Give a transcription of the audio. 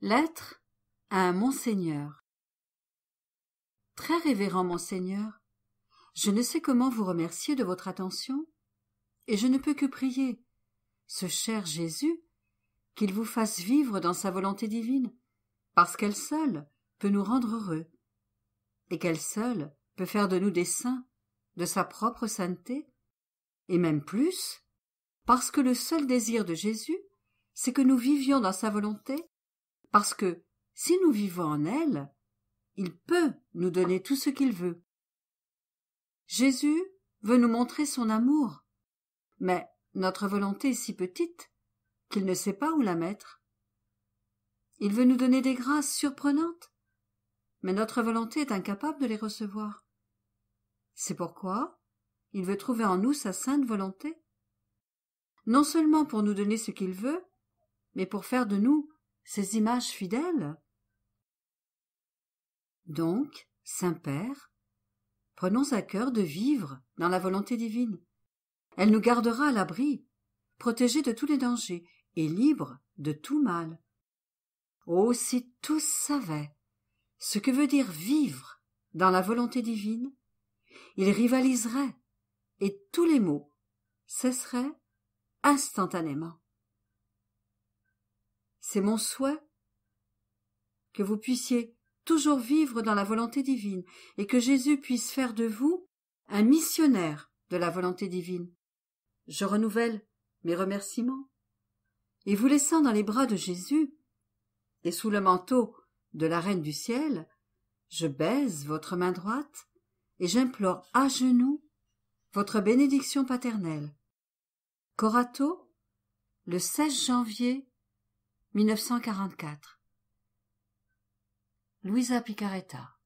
Lettre à un Monseigneur Très révérend Monseigneur, je ne sais comment vous remercier de votre attention, et je ne peux que prier ce cher Jésus qu'il vous fasse vivre dans sa volonté divine, parce qu'elle seule peut nous rendre heureux, et qu'elle seule peut faire de nous des saints, de sa propre sainteté, et même plus, parce que le seul désir de Jésus, c'est que nous vivions dans sa volonté parce que, si nous vivons en elle, il peut nous donner tout ce qu'il veut. Jésus veut nous montrer son amour, mais notre volonté est si petite qu'il ne sait pas où la mettre. Il veut nous donner des grâces surprenantes, mais notre volonté est incapable de les recevoir. C'est pourquoi il veut trouver en nous sa sainte volonté, non seulement pour nous donner ce qu'il veut, mais pour faire de nous ces images fidèles Donc, Saint-Père, prenons à cœur de vivre dans la volonté divine. Elle nous gardera à l'abri, protégée de tous les dangers et libres de tout mal. Oh, si tous savaient ce que veut dire vivre dans la volonté divine, ils rivaliseraient et tous les maux cesseraient instantanément. C'est mon souhait que vous puissiez toujours vivre dans la volonté divine et que Jésus puisse faire de vous un missionnaire de la volonté divine. Je renouvelle mes remerciements. Et vous laissant dans les bras de Jésus et sous le manteau de la Reine du ciel, je baise votre main droite et j'implore à genoux votre bénédiction paternelle. Corato, le 16 janvier 1944 Louisa Picaretta